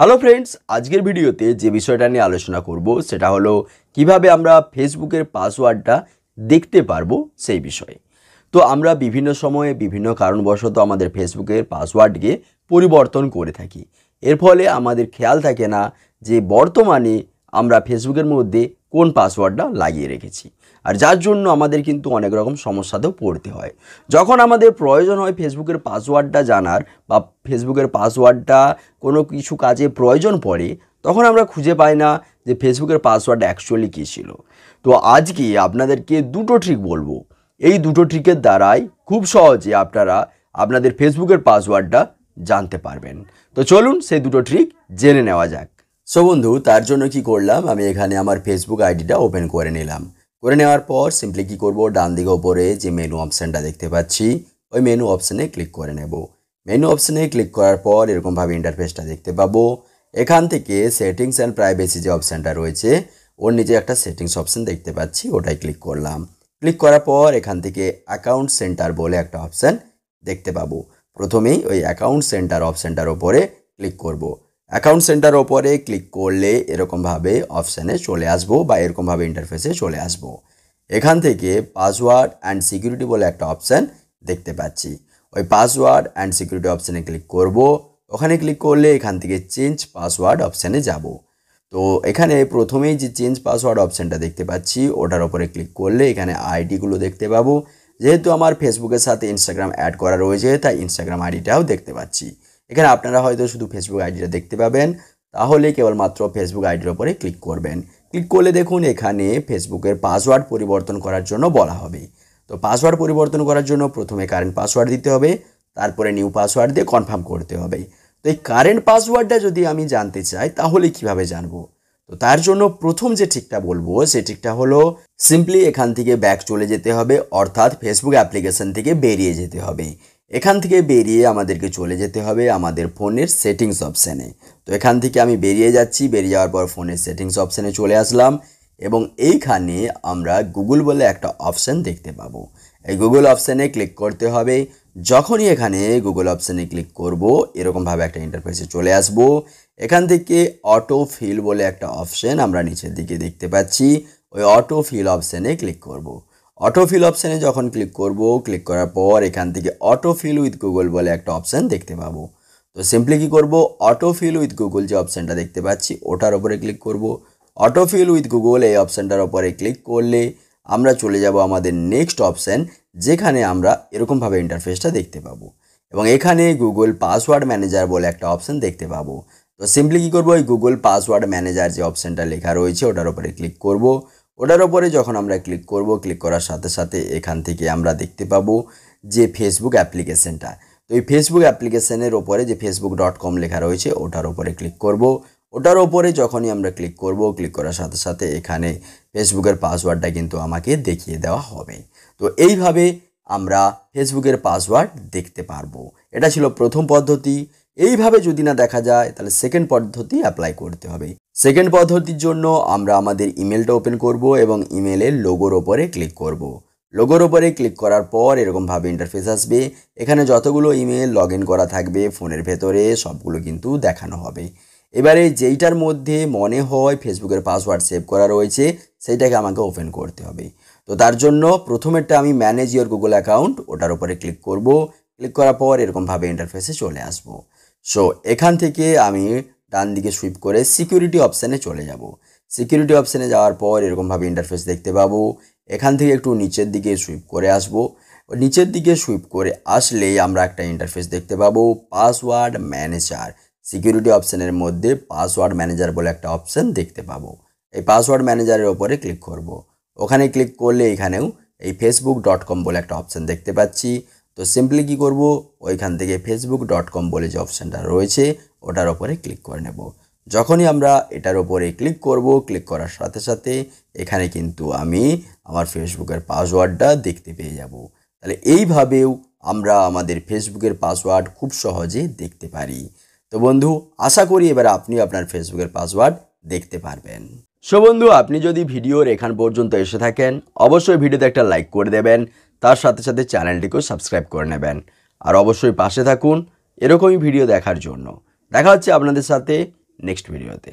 Hello friends আজকের ভিডিওতে যে বিষয়টা নিয়ে আলোচনা করব সেটা হলো কিভাবে আমরা ফেসবুকের পাসওয়ার্ডটা দেখতে পারবো সেই বিষয়ে তো আমরা বিভিন্ন সময়ে বিভিন্ন কারণবশত আমাদের ফেসবুকের পাসওয়ার্ডকে পরিবর্তন করে থাকি এর ফলে আমাদের খেয়াল থাকে না যে বর্তমানে আমরা ফেসবুকের মধ্যে কোন পাসওয়ার্ডটা লাগিয়ে রেখেছি আর যার জন্য আমাদের কিন্তু অনেক রকম সমস্যাতেও পড়তে হয় যখন আমাদের প্রয়োজন হয় ফেসবুকের পাসওয়ার্ডটা জানার বা ফেসবুকের পাসওয়ার্ডটা কোনো কিছু কাজে প্রয়োজন পড়ে তখন আমরা খুঁজে পাই না যে ফেসবুকের পাসওয়ার্ড অ্যাকচুয়ালি কী ছিল তো আজকে আপনাদেরকে দুটো ট্রিক বলবো এই দুটো ট্রিকের দ্বারাই খুব সহজে আপনারা আপনাদের ফেসবুকের পাসওয়ার্ডটা জানতে পারবেন তো চলুন সেই দুটো ট্রিক জেনে নেওয়া যাক সো বন্ধু তার জন্য কি করলাম আমি এখানে আমার ফেসবুক আইডিটা ওপেন করে নিলাম করে নেওয়ার পর সিম্পলি কী করব ডান দিকে ওপরে যে মেনু অপশানটা দেখতে পাচ্ছি ওই মেনু অপশানে ক্লিক করে নেব মেনু অপশানে ক্লিক করার পর এরকমভাবে ইন্টারফেসটা দেখতে পাবো এখান থেকে সেটিংস অ্যান্ড প্রাইভেসি যে অপশানটা রয়েছে ওর নিচে একটা সেটিংস অপশান দেখতে পাচ্ছি ওটাই ক্লিক করলাম ক্লিক করার পর এখান থেকে অ্যাকাউন্ট সেন্টার বলে একটা অপশান দেখতে পাবো প্রথমেই ওই অ্যাকাউন্ট সেন্টার অপশানটার ওপরে ক্লিক করবো অ্যাকাউন্ট সেন্টার ওপরে ক্লিক করলে এরকমভাবে অপশানে চলে আসব বা এরকমভাবে ইন্টারফেসে চলে আসব এখান থেকে পাসওয়ার্ড অ্যান্ড সিকিউরিটি বলে একটা অপশান দেখতে পাচ্ছি ওই পাসওয়ার্ড অ্যান্ড সিকিউরিটি অপশানে ক্লিক করব ওখানে ক্লিক করলে এখান থেকে চেঞ্জ পাসওয়ার্ড অপশানে যাব তো এখানে প্রথমেই যে চেঞ্জ পাসওয়ার্ড অপশানটা দেখতে পাচ্ছি ওটার ওপরে ক্লিক করলে এখানে আইডিগুলো দেখতে পাবো যেহেতু আমার ফেসবুকের সাথে ইনস্টাগ্রাম অ্যাড করা রয়েছে তাই ইনস্টাগ্রাম আইডিটাও দেখতে পাচ্ছি এখানে আপনারা হয়তো শুধু ফেসবুক আইডিটা দেখতে পাবেন তাহলে কেবলমাত্র ফেসবুক আইডির ওপরে ক্লিক করবেন ক্লিক করলে দেখুন এখানে ফেসবুকের পাসওয়ার্ড পরিবর্তন করার জন্য বলা হবে তো পাসওয়ার্ড পরিবর্তন করার জন্য প্রথমে কারেন্ট পাসওয়ার্ড দিতে হবে তারপরে নিউ পাসওয়ার্ড দিয়ে কনফার্ম করতে হবে তো এই কারেন্ট পাসওয়ার্ডটা যদি আমি জানতে চাই তাহলে কিভাবে জানবো তো তার জন্য প্রথম যে ঠিকটা বলবো সে ঠিকটা হলো সিম্পলি এখান থেকে ব্যাক চলে যেতে হবে অর্থাৎ ফেসবুক অ্যাপ্লিকেশন থেকে বেরিয়ে যেতে হবে এখান থেকে বেরিয়ে আমাদেরকে চলে যেতে হবে আমাদের ফোনের সেটিংস অপশানে তো এখান থেকে আমি বেরিয়ে যাচ্ছি বেরিয়ে যাওয়ার পর ফোনের সেটিংস অপশানে চলে আসলাম এবং এইখানে আমরা গুগল বলে একটা অপশান দেখতে পাবো এই গুগল অপশানে ক্লিক করতে হবে যখনই এখানে গুগল অপশানে ক্লিক করব এরকমভাবে একটা ইন্টারফেসে চলে আসব এখান থেকে অটো ফিল বলে একটা অপশান আমরা নিচের দিকে দেখতে পাচ্ছি ওই অটো ফিল অপশানে ক্লিক করবো অটোফিল অপশানে যখন ক্লিক করব ক্লিক করার পর এখান থেকে অটোফিল উইথ গুগল বলে একটা অপশান দেখতে পাবো তো সিম্পলি কী করবো অটোফিল উইথ গুগল যে অপশানটা দেখতে পাচ্ছি ওটার ওপরে ক্লিক করব অটোফিল উইথ গুগল এই অপশানটার ওপরে ক্লিক করলে আমরা চলে যাব আমাদের নেক্সট অপশান যেখানে আমরা এরকমভাবে ইন্টারফেসটা দেখতে পাবো এবং এখানে গুগল পাসওয়ার্ড ম্যানেজার বলে একটা অপশান দেখতে পাবো তো সিম্পলি কী করবো ওই গুগল পাসওয়ার্ড ম্যানেজার যে অপশানটা লেখা রয়েছে ওটার ওপরে ক্লিক করবো ওটার ওপরে যখন আমরা ক্লিক করব ক্লিক করার সাথে সাথে এখান থেকে আমরা দেখতে পাবো যে ফেসবুক অ্যাপ্লিকেশনটা তো এই ফেসবুক অ্যাপ্লিকেশানের ওপরে যে ফেসবুক ডট কম লেখা রয়েছে ওটার ওপরে ক্লিক করব ওটার ওপরে যখনই আমরা ক্লিক করব ক্লিক করার সাথে সাথে এখানে ফেসবুকের পাসওয়ার্ডটা কিন্তু আমাকে দেখিয়ে দেওয়া হবে তো এইভাবে আমরা ফেসবুকের পাসওয়ার্ড দেখতে পারবো এটা ছিল প্রথম পদ্ধতি এইভাবে যদি না দেখা যায় তাহলে সেকেন্ড পদ্ধতি অ্যাপ্লাই করতে হবে সেকেন্ড পদ্ধতির জন্য আমরা আমাদের ইমেলটা ওপেন করব এবং ইমেলের লোগোর ওপরে ক্লিক করব। লোগোর ওপরে ক্লিক করার পর এরকমভাবে ইন্টারফেস আসবে এখানে যতগুলো ইমেল লগ করা থাকবে ফোনের ভেতরে সবগুলো কিন্তু দেখানো হবে এবারে যেইটার মধ্যে মনে হয় ফেসবুকের পাসওয়ার্ড সেভ করা রয়েছে সেইটাকে আমাকে ওপেন করতে হবে তো তার জন্য প্রথমেরটা আমি ম্যানেজ ইয়োর গুগল অ্যাকাউন্ট ওটার উপরে ক্লিক করব ক্লিক করার পর এরকমভাবে ইন্টারফেসে চলে আসবো সো এখান থেকে আমি ডান দিকে সুইপ করে সিকিউরিটি অপশানে চলে যাব সিকিউরিটি অপশানে যাওয়ার পর এরকমভাবে ইন্টারফেস দেখতে পাবো এখান থেকে একটু নিচের দিকে সুইপ করে আসবো নিচের দিকে সুইপ করে আসলেই আমরা একটা ইন্টারফেস দেখতে পাবো পাসওয়ার্ড ম্যানেজার সিকিউরিটি অপশানের মধ্যে পাসওয়ার্ড ম্যানেজার বলে একটা অপশান দেখতে পাবো এই পাসওয়ার্ড ম্যানেজারের ওপরে ক্লিক করব। ওখানে ক্লিক করলে এখানেও এই ফেসবুক ডট কম বলে একটা অপশান দেখতে পাচ্ছি তো সিম্পলি কী করব ওইখান থেকে ফেসবুক ডট কম বলে যে অপশানটা রয়েছে ওটার ওপরে ক্লিক করে নেব যখনই আমরা এটার ওপরে ক্লিক করব ক্লিক করার সাথে সাথে এখানে কিন্তু আমি আমার ফেসবুকের পাসওয়ার্ডটা দেখতে পেয়ে যাব তাহলে এইভাবেও আমরা আমাদের ফেসবুকের পাসওয়ার্ড খুব সহজে দেখতে পারি তো বন্ধু আশা করি এবার আপনি আপনার ফেসবুকের পাসওয়ার্ড দেখতে পারবেন সো বন্ধু আপনি যদি ভিডিওর এখান পর্যন্ত এসে থাকেন অবশ্যই ভিডিওতে একটা লাইক করে দেবেন তার সাথে সাথে চ্যানেলটিকেও সাবস্ক্রাইব করে নেবেন আর অবশ্যই পাশে থাকুন এরকমই ভিডিও দেখার জন্য দেখা হচ্ছে আপনাদের সাথে নেক্সট ভিডিওতে